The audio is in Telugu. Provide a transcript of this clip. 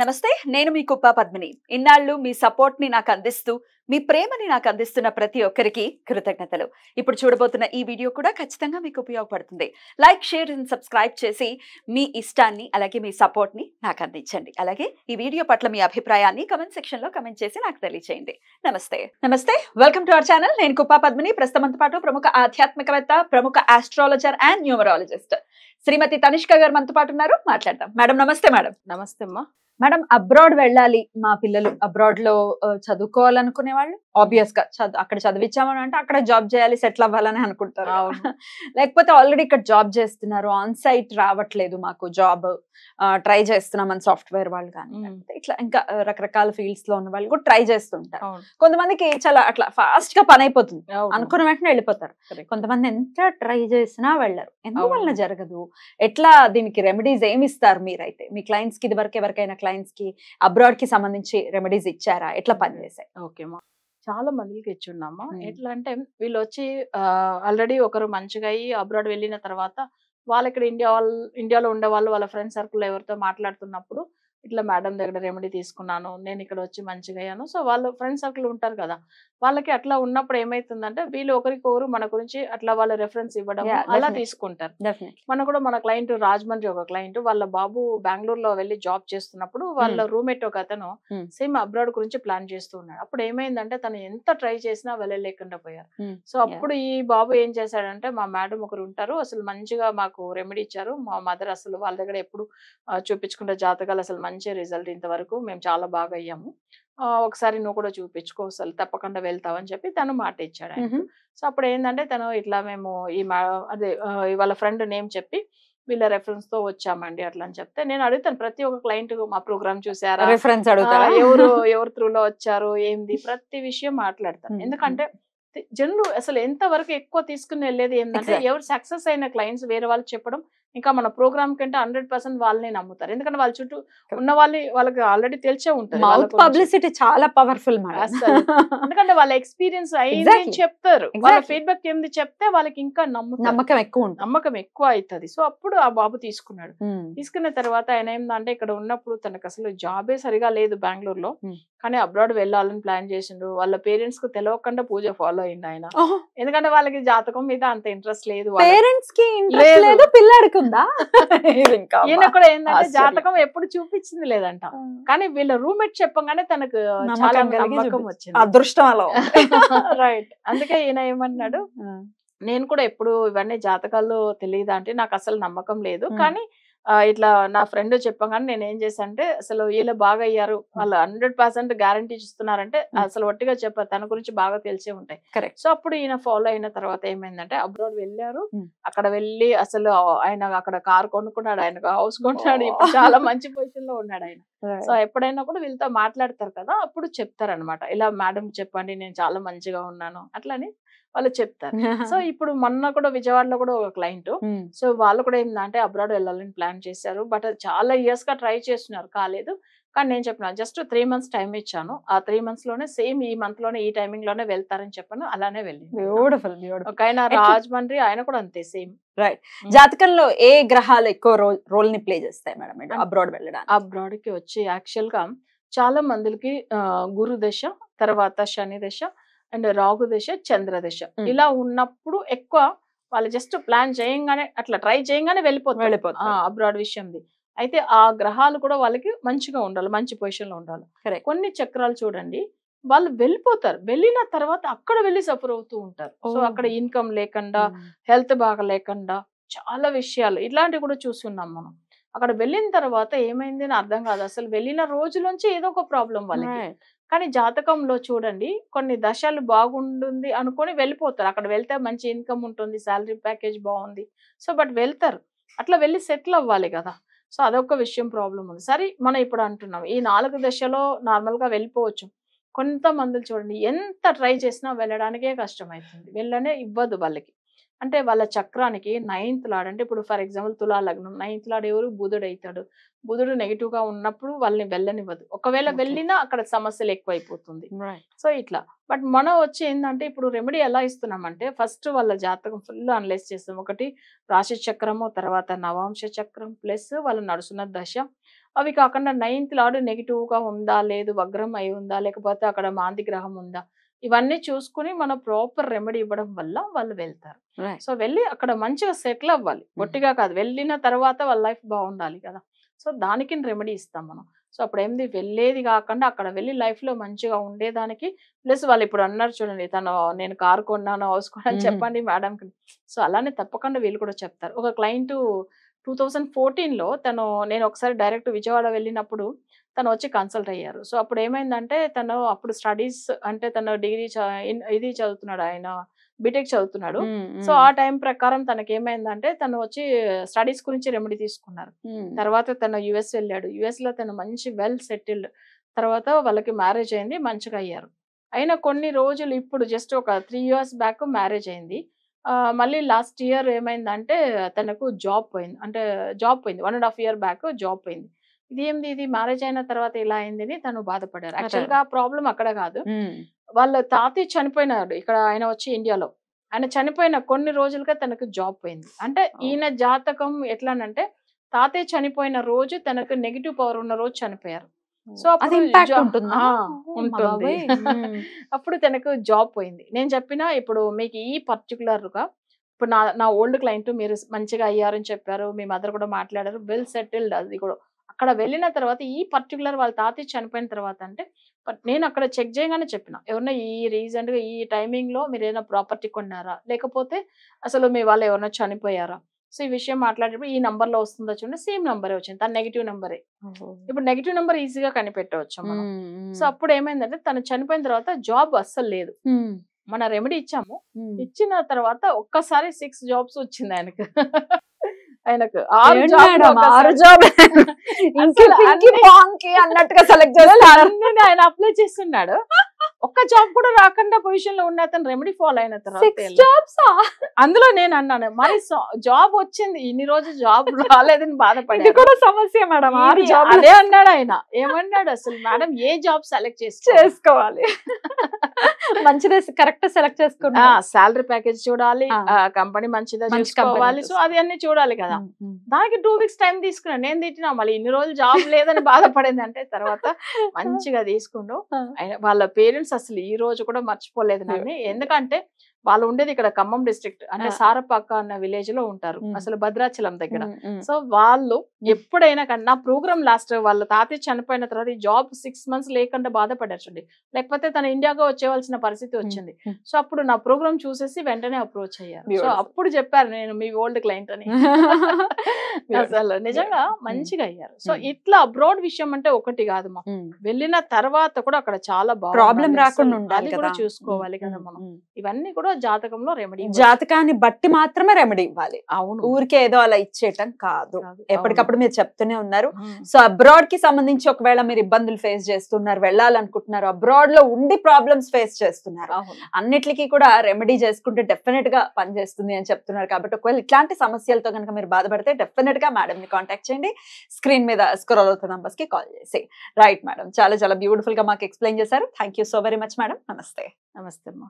నమస్తే నేను మీ కుప్ప పద్మిని ఇన్నాళ్ళు మీ సపోర్ట్ ని నాకు అందిస్తూ మీ ప్రేమని నాకు అందిస్తున్న ప్రతి ఒక్కరికి కృతజ్ఞతలు ఇప్పుడు చూడబోతున్న ఈ వీడియో కూడా ఖచ్చితంగా మీకు ఉపయోగపడుతుంది లైక్ షేర్ అండ్ సబ్స్క్రైబ్ చేసి మీ ఇష్టాన్ని అలాగే మీ సపోర్ట్ని నాకు అందించండి అలాగే ఈ వీడియో పట్ల మీ అభిప్రాయాన్ని కమెంట్ సెక్షన్ లో కమెంట్ చేసి నాకు తెలియజేయండి నమస్తే నమస్తే వెల్కమ్ టు అవర్ ఛానల్ నేను కుప్ప పద్మిని ప్రస్తుతంతో పాటు ప్రముఖ ఆధ్యాత్మికవేత్త ప్రముఖ astrologer and numerologist Shrimati Tanishka garu మనతో పాటు ఉన్నారు మాట్లాడదాం మేడం నమస్తే మేడం నమస్తే అమ్మా మేడం అబ్రాడ్ వెళ్ళాలి మా పిల్లలు అబ్రాడ్ లో చదువుకోవాలనుకునే వాళ్ళు ఆబ్వియస్ గా చదువు అక్కడ చదివించామని అంటే అక్కడ జాబ్ చేయాలి సెటిల్ అవ్వాలని అనుకుంటారు లేకపోతే ఆల్రెడీ ఇక్కడ జాబ్ చేస్తున్నారు ఆన్ సైట్ రావట్లేదు మాకు జాబ్ ట్రై చేస్తున్నామని సాఫ్ట్వేర్ వాళ్ళు కానీ ఇట్లా ఇంకా రకరకాల ఫీల్డ్స్ లో ఉన్న వాళ్ళు కూడా ట్రై చేస్తుంటారు కొంతమందికి చాలా అట్లా ఫాస్ట్ గా పని అయిపోతుంది అనుకున్న వెంటనే వెళ్ళిపోతారు కొంతమంది ఎంత ట్రై చేసినా వెళ్ళరు ఎందువల్ల జరగదు ఎట్లా దీనికి రెమెడీస్ ఏమి ఇస్తారు మీరైతే మీ క్లయింట్స్ కి ఇది వరకు ఎవరికైనా క్లయింట్స్ కి అబ్రాడ్ కి సంబంధించి రెమెడీస్ ఇచ్చారా ఎట్లా పనిచేసాయి ఓకే మా చాలా మందికి ఉన్నామా ఎట్లా అంటే వీళ్ళు వచ్చి ఆల్రెడీ ఒకరు మంచిగా అయ్యి అబ్రాడ్ వెళ్ళిన తర్వాత వాళ్ళు ఇక్కడ ఇండియా వాళ్ళు ఇండియాలో ఉండే వాళ్ళు వాళ్ళ ఫ్రెండ్ సర్కిల్ ఎవరితో మాట్లాడుతున్నప్పుడు ఇట్లా మేడం దగ్గర రెమెడీ తీసుకున్నాను నేను ఇక్కడ వచ్చి మంచిగా అయ్యాను సో వాళ్ళు ఫ్రెండ్స్ సర్కిల్ ఉంటారు కదా వాళ్ళకి అట్లా ఉన్నప్పుడు ఏమైతుందంటే వీళ్ళు ఒకరికొకరు మన గురించి అట్లా వాళ్ళు రెఫరెన్స్ ఇవ్వడం అలా తీసుకుంటారు మన కూడా మన క్లయింట్ రాజమండ్రి ఒక క్లయింట్ వాళ్ళ బాబు బెంగళూరులో వెళ్ళి జాబ్ చేస్తున్నప్పుడు వాళ్ళ రూమ్మేట్ hmm. ఒక అతను సేమ్ hmm. అబ్రాడ్ గురించి ప్లాన్ చేస్తూ ఉన్నాడు అప్పుడు ఏమైందంటే తను ఎంత ట్రై చేసినా వెళ్ళలేకుండా పోయారు hmm. సో అప్పుడు ఈ బాబు ఏం చేశాడంటే మా మేడం ఒకరు ఉంటారు అసలు మంచిగా మాకు రెమెడీ ఇచ్చారు మా మదర్ అసలు వాళ్ళ దగ్గర ఎప్పుడు చూపించుకుంటే జాతకాలు అసలు మంచి రిజల్ట్ ఇంతవరకు మేము చాలా బాగా అయ్యాము ఒకసారి నువ్వు కూడా చూపించుకో అసలు తప్పకుండా వెళ్తావని చెప్పి తను మాట ఇచ్చాడు సో అప్పుడు ఏంటంటే తను ఇట్లా మేము ఈ అదే వాళ్ళ ఫ్రెండ్ నేమ్ చెప్పి వీళ్ళ రెఫరెన్స్ తో వచ్చామండి అట్లా అని చెప్తే నేను అడుగుతాను ప్రతి ఒక్క క్లయింట్ మా ప్రోగ్రామ్ చూసారా రెఫరెన్స్ అడుగుతా ఎవరు ఎవరు త్రూలో వచ్చారు ఏంది ప్రతి విషయం మాట్లాడతాను ఎందుకంటే జనరు అసలు ఎంత వరకు ఎక్కువ తీసుకుని వెళ్ళేది ఏంటంటే ఎవరు సక్సెస్ అయిన క్లయింట్స్ వేరే వాళ్ళు చెప్పడం ఇంకా మన ప్రోగ్రామ్ కంటే హండ్రెడ్ పర్సెంట్ వాళ్ళని నమ్ముతారు ఎందుకంటే వాళ్ళ చుట్టూ ఉన్న వాళ్ళని వాళ్ళకి ఆల్రెడీ తెలిసే ఉంటుంది పబ్లిసిటీ చాలా పవర్ఫుల్ ఎందుకంటే వాళ్ళ ఎక్స్పీరియన్స్ అయింది చెప్తారు వాళ్ళ ఫీడ్బ్యాక్ ఏంది చెప్తే వాళ్ళకి ఇంకా నమ్మకం ఎక్కువ నమ్మకం ఎక్కువ అవుతుంది సో అప్పుడు ఆ బాబు తీసుకున్నాడు hmm. తీసుకున్న తర్వాత ఆయన ఏందంటే ఇక్కడ ఉన్నప్పుడు తనకు అసలు జాబే సరిగా లేదు బెంగళూరు లో hmm. కానీ అబ్రాడ్ వెళ్ళాలని ప్లాన్ చేసిండు వాళ్ళ పేరెంట్స్ కు తెలియకుండా పూజ ఫాలో అయింది ఆయన ఎందుకంటే వాళ్ళకి జాతకం మీద అంత ఇంట్రెస్ట్ లేదు పేరెంట్స్ కి ఇంట్రెస్ట్ లేదు పిల్లాడికి ఉందా ఈయన కూడా ఏంటంటే జాతకం ఎప్పుడు చూపించింది లేదంట కానీ వీళ్ళ రూమ్మేట్ చెప్పగానే తనకు చాలా అదృష్టం అలా రైట్ అందుకే ఈయన ఏమన్నాడు నేను కూడా ఎప్పుడు ఇవన్నీ జాతకాలు తెలియదా అంటే నాకు అసలు నమ్మకం లేదు కానీ ఇట్లా నా ఫ్రెండ్ చెప్పగానే నేను ఏం చేశాను అంటే అసలు వీళ్ళు బాగా అయ్యారు వాళ్ళు హండ్రెడ్ పర్సెంట్ గ్యారంటీ ఇస్తున్నారంటే అసలు ఒట్టిగా చెప్పారు తన గురించి బాగా తెలిసే ఉంటాయి కరెక్ట్ సో అప్పుడు ఈయన ఫాలో అయిన తర్వాత ఏమైందంటే అబ్రాడ్ వెళ్ళారు అక్కడ వెళ్ళి అసలు ఆయన అక్కడ కార్ కొనుక్కున్నాడు ఆయన హౌస్ కొంటున్నాడు ఇప్పుడు చాలా మంచి పొజిషన్ లో ఉన్నాడు ఆయన సో ఎప్పుడైనా కూడా వీళ్ళతో మాట్లాడతారు కదా అప్పుడు చెప్తారనమాట ఇలా మేడం చెప్పండి నేను చాలా మంచిగా ఉన్నాను అట్లని వాళ్ళు చెప్తారు సో ఇప్పుడు మొన్న కూడా విజయవాడలో కూడా ఒక క్లయింట్ సో వాళ్ళు కూడా ఏంటంటే అబ్రాడ్ వెళ్ళాలని ప్లాన్ చేశారు బట్ చాలా ఇయర్స్ గా ట్రై చేస్తున్నారు కాలేదు కానీ నేను చెప్పిన జస్ట్ త్రీ మంత్స్ టైం ఇచ్చాను ఆ త్రీ మంత్స్ లోనే సేమ్ ఈ మంత్ లోనే ఈ టైమింగ్ లోనే వెళ్తారని చెప్పాను అలానే వెళ్ళి బ్యూటిఫుల్ ఒక ఆయన రాజమండ్రి ఆయన కూడా అంతే సేమ్ రైట్ జాతకంలో ఏ గ్రహాలు ఎక్కువ రోల్ ని ప్లే చేస్తాయి మేడం అబ్రాడ్ వెళ్ళడం అబ్రాడ్ కి వచ్చి యాక్చువల్ గా చాలా మందికి గురు దశ తర్వాత శని దశ అండ్ రాగు దశ చంద్రదశ ఇలా ఉన్నప్పుడు ఎక్కువ వాళ్ళు జస్ట్ ప్లాన్ చేయంగానే అట్లా ట్రై చేయంగానే వెళ్ళిపోతుంది వెళ్ళిపోతుంది అబ్రాడ్ విషయంది అయితే ఆ గ్రహాలు కూడా వాళ్ళకి మంచిగా ఉండాలి మంచి పొజిషన్ లో ఉండాలి కొన్ని చక్రాలు చూడండి వాళ్ళు వెళ్ళిపోతారు వెళ్ళిన తర్వాత అక్కడ వెళ్ళి సఫర్ అవుతూ ఉంటారు సో అక్కడ ఇన్కమ్ లేకుండా హెల్త్ బాగా లేకుండా చాలా విషయాలు ఇట్లాంటివి కూడా ఉన్నాం మనం అక్కడ వెళ్ళిన తర్వాత ఏమైంది అని అర్థం కాదు అసలు వెళ్ళిన రోజులోంచి ఏదో ఒక ప్రాబ్లం వాళ్ళకి కానీ జాతకంలో చూడండి కొన్ని దశలు బాగుంటుంది అనుకొని వెళ్ళిపోతారు అక్కడ వెళ్తే మంచి ఇన్కమ్ ఉంటుంది శాలరీ ప్యాకేజ్ బాగుంది సో బట్ వెళ్తారు అట్లా వెళ్ళి సెటిల్ అవ్వాలి కదా సో అదొక విషయం ప్రాబ్లం ఉంది సరే మనం ఇప్పుడు అంటున్నాం ఈ నాలుగు దశలో నార్మల్గా వెళ్ళిపోవచ్చు కొంతమందిని చూడండి ఎంత ట్రై చేసినా వెళ్ళడానికే కష్టమవుతుంది వెళ్ళనే ఇవ్వదు వాళ్ళకి అంటే వాళ్ళ చక్రానికి నైన్త్ లాడ్ అంటే ఇప్పుడు ఫర్ ఎగ్జాంపుల్ తులా లగ్నం నైన్త్ లాడ్ ఎవరు బుధుడు అవుతాడు బుధుడు నెగిటివ్ గా ఉన్నప్పుడు వాళ్ళని వెళ్ళనివ్వదు ఒకవేళ వెళ్ళినా అక్కడ సమస్యలు ఎక్కువైపోతుంది సో ఇట్లా బట్ మనం వచ్చి ఏంటంటే ఇప్పుడు రెమెడీ ఎలా ఇస్తున్నామంటే ఫస్ట్ వాళ్ళ జాతకం ఫుల్ అనలైజ్ చేస్తాం ఒకటి రాశి చక్రము తర్వాత నవాంశ చక్రం ప్లస్ వాళ్ళు నడుస్తున్న దశ అవి కాకుండా నైన్త్ లాడు నెగిటివ్గా ఉందా లేదు వగ్రం అయి ఉందా లేకపోతే అక్కడ మాంది గ్రహం ఉందా ఇవన్నీ చూసుకుని మన ప్రాపర్ రెమెడీ ఇవ్వడం వల్ల వాళ్ళు వెళ్తారు సో వెళ్ళి అక్కడ మంచిగా సెటిల్ అవ్వాలి గట్టిగా కాదు వెళ్ళిన తర్వాత వాళ్ళ లైఫ్ బాగుండాలి కదా సో దానికి రెమెడీ ఇస్తాం మనం సో అప్పుడు ఏంది వెళ్ళేది కాకుండా అక్కడ వెళ్ళి లో మంచిగా ఉండేదానికి ప్లస్ వాళ్ళు ఇప్పుడు అన్నారు చూడండి తను నేను కారు కొన్నాను హౌస్ కొన్నాను చెప్పండి మేడంకి సో అలానే తప్పకుండా వీళ్ళు కూడా చెప్తారు ఒక క్లయింట్ టూ థౌజండ్ ఫోర్టీన్లో తను నేను ఒకసారి డైరెక్ట్ విజయవాడ వెళ్ళినప్పుడు తను వచ్చి కన్సల్ట్ అయ్యారు సో అప్పుడు ఏమైందంటే తను అప్పుడు స్టడీస్ అంటే తన డిగ్రీ ఇది చదువుతున్నాడు ఆయన బీటెక్ చదువుతున్నాడు సో ఆ టైం ప్రకారం తనకి ఏమైందంటే తను వచ్చి స్టడీస్ గురించి రెమెడీ తీసుకున్నారు తర్వాత తను యుఎస్ వెళ్ళాడు యుఎస్ లో తను మంచి వెల్ సెటిల్డ్ తర్వాత వాళ్ళకి మ్యారేజ్ అయింది మంచిగా అయ్యారు అయినా కొన్ని రోజులు ఇప్పుడు జస్ట్ ఒక త్రీ ఇయర్స్ బ్యాక్ మ్యారేజ్ అయింది మళ్ళీ లాస్ట్ ఇయర్ ఏమైందంటే తనకు జాబ్ పోయింది అంటే జాబ్ పోయింది one and half year back job పోయింది ఇది ఏంది ఇది మ్యారేజ్ అయిన తర్వాత ఇలా అయింది అని తను బాధపడారు యాక్చువల్ గా ప్రాబ్లం అక్కడ కాదు వాళ్ళ తాతయ్య చనిపోయినాడు ఇక్కడ ఆయన వచ్చి ఇండియాలో ఆయన చనిపోయిన కొన్ని రోజులుగా తనకు జాబ్ పోయింది అంటే ఈయన జాతకం ఎట్లానంటే తాతయ్య చనిపోయిన రోజు తనకు నెగిటివ్ పవర్ ఉన్న రోజు చనిపోయారు సో అది ఇంపాక్ట్ ఉంటుంది అప్పుడు తనకు జాబ్ పోయింది నేను చెప్పిన ఇప్పుడు మీకు ఈ పర్టికులర్గా ఇప్పుడు నా నా ఓల్డ్ క్లయింట్ మీరు మంచిగా అయ్యారని చెప్పారు మీ మదర్ కూడా మాట్లాడారు వెల్ సెటిల్డ్ అది కూడా అక్కడ వెళ్ళిన తర్వాత ఈ పర్టికులర్ వాళ్ళ తాతయ్య చనిపోయిన తర్వాత అంటే నేను అక్కడ చెక్ చేయగానే చెప్పిన ఎవరన్నా ఈ రీసెంట్గా ఈ టైమింగ్లో మీరు ఏదైనా ప్రాపర్టీ కొన్నారా లేకపోతే అసలు మీ వాళ్ళు ఎవరన్నా చనిపోయారా సో ఈ విషయం మాట్లాడేటప్పుడు ఈ నంబర్ లో వస్తుందో చూడండి సేమ్ నంబరే వచ్చింది తన నెగిటివ్ నంబరే ఇప్పుడు నెగిటివ్ నంబర్ ఈజీగా కనిపెట్టవచ్చు మనం సో అప్పుడు ఏమైందంటే తను చనిపోయిన తర్వాత జాబ్ అస్సలు లేదు మన రెమెడీ ఇచ్చాము ఇచ్చిన తర్వాత ఒక్కసారి సిక్స్ జాబ్స్ వచ్చింది ఆయనకు ఆయనకు అన్నట్టుగా సెలెక్ట్ ఆయన అప్లై చేస్తున్నాడు ఒక్క జాబ్ కూడా రాకుండా పొజిషన్ లో ఉన్న అతను రెమెడీ ఫాలో అయిన తర్వాత అందులో నేను అన్నాను మరి జాబ్ వచ్చింది ఇన్ని రోజు జాబ్ రాలేదని బాధపడి కూడా సమస్య మేడం అదే అన్నాడు ఆయన ఏమన్నాడు అసలు మేడం ఏ జాబ్ సెలెక్ట్ చేసి చేసుకోవాలి మంచిదే కరెక్ట్ సెలెక్ట్ చేసుకున్నా సాలరీ ప్యాకేజ్ చూడాలి కంపెనీ మంచిదే చూసుకోవాలి సో అది అన్ని చూడాలి కదా దానికి టూ వీక్స్ టైం తీసుకున్నా నేను తిట్టినా మళ్ళీ ఇన్ని రోజులు జాబ్ లేదని బాధపడింది అంటే తర్వాత మంచిగా తీసుకుండు వాళ్ళ పేరెంట్స్ అసలు ఈ రోజు కూడా మర్చిపోలేదు నన్ను ఎందుకంటే వాళ్ళు ఉండేది ఇక్కడ ఖమ్మం డిస్ట్రిక్ట్ అంటే సారపాక అన్న విలేజ్ లో ఉంటారు అసలు భద్రాచలం దగ్గర సో వాళ్ళు ఎప్పుడైనా కానీ నా ప్రోగ్రామ్ లాస్ట్ వాళ్ళ తాతయ్య చనిపోయిన తర్వాత ఈ జాబ్ సిక్స్ మంత్స్ లేకుండా బాధపడాల్సింది లేకపోతే తన ఇండియాగా వచ్చేవలసిన పరిస్థితి వచ్చింది సో అప్పుడు నా ప్రోగ్రామ్ చూసేసి వెంటనే అప్రోచ్ అయ్యారు సో అప్పుడు చెప్పారు నేను మీ ఓల్డ్ క్లయింట్ అని అసలు నిజంగా మంచిగా అయ్యారు సో ఇట్లా అబ్రాడ్ విషయం అంటే ఒకటి కాదు మా వెళ్ళిన తర్వాత కూడా అక్కడ చాలా బాగా ప్రాబ్లం రాకుండా ఉండాలి కూడా చూసుకోవాలి కదా మనం ఇవన్నీ కూడా జాతకంలో రెమెడీ జాతకాన్ని బట్టి మాత్రమే రెమెడీ ఇవ్వాలి అవును ఊరికే ఏదో అలా ఇచ్చేయటం కాదు ఎప్పటికప్పుడు మీరు చెప్తూనే ఉన్నారు సో అబ్రాడ్ కి సంబంధించి ఒకవేళ మీరు ఇబ్బందులు ఫేస్ చేస్తున్నారు వెళ్ళాలనుకుంటున్నారు అబ్రాడ్ లో ఉండి ప్రాబ్లమ్స్ ఫేస్ చేస్తున్నారు అన్నిటికీ కూడా రెమెడీ చేసుకుంటే డెఫినెట్ గా పనిచేస్తుంది అని చెప్తున్నారు కాబట్టి ఒకవేళ ఇట్లాంటి సమస్యలతో కనుక మీరు బాధపడితే డెఫినెట్ గా మేడం ని కాంటాక్ట్ చేయండి స్క్రీన్ మీద స్క్రోల్ అవుతున్న నంబర్స్ కి కాల్ చేసి రైట్ మేడం చాలా చాలా బ్యూటిఫుల్ గా మాకు ఎక్స్ప్లెయిన్ చేశారు thank so very much madam నమస్తే నమస్తే అమ్మా